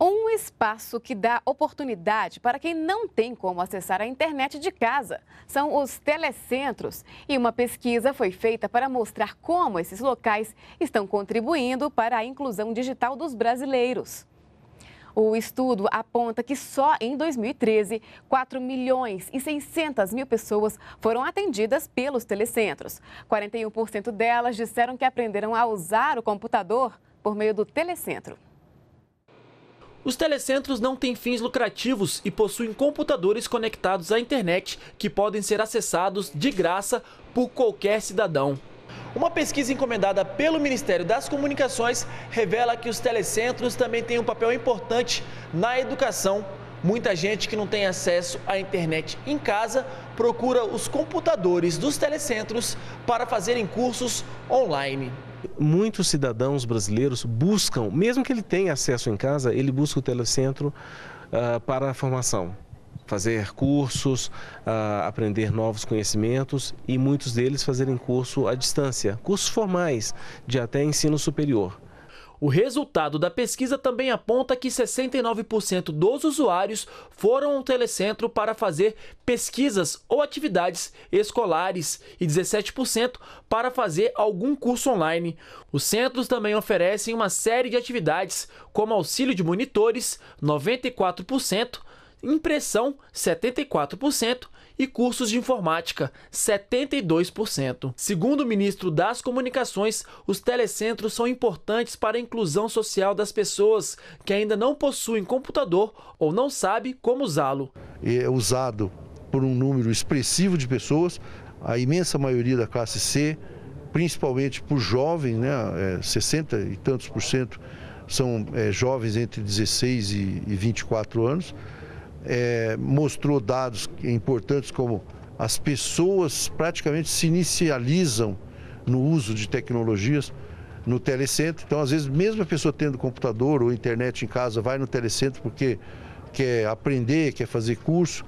um espaço que dá oportunidade para quem não tem como acessar a internet de casa. São os telecentros. E uma pesquisa foi feita para mostrar como esses locais estão contribuindo para a inclusão digital dos brasileiros. O estudo aponta que só em 2013, 4 milhões e 600 mil pessoas foram atendidas pelos telecentros. 41% delas disseram que aprenderam a usar o computador por meio do telecentro. Os telecentros não têm fins lucrativos e possuem computadores conectados à internet que podem ser acessados de graça por qualquer cidadão. Uma pesquisa encomendada pelo Ministério das Comunicações revela que os telecentros também têm um papel importante na educação Muita gente que não tem acesso à internet em casa procura os computadores dos telecentros para fazerem cursos online. Muitos cidadãos brasileiros buscam, mesmo que ele tenha acesso em casa, ele busca o telecentro uh, para a formação fazer cursos, uh, aprender novos conhecimentos e muitos deles fazerem curso à distância, cursos formais de até ensino superior. O resultado da pesquisa também aponta que 69% dos usuários foram ao telecentro para fazer pesquisas ou atividades escolares e 17% para fazer algum curso online. Os centros também oferecem uma série de atividades, como auxílio de monitores, 94%, impressão, 74%, e cursos de informática, 72%. Segundo o ministro das Comunicações, os telecentros são importantes para a inclusão social das pessoas que ainda não possuem computador ou não sabem como usá-lo. É usado por um número expressivo de pessoas, a imensa maioria da classe C, principalmente por jovens, né, é, 60 e tantos por cento são é, jovens entre 16 e, e 24 anos é, mostrou dados importantes como as pessoas praticamente se inicializam no uso de tecnologias no telecentro. Então, às vezes, mesmo a pessoa tendo computador ou internet em casa, vai no telecentro porque quer aprender, quer fazer curso.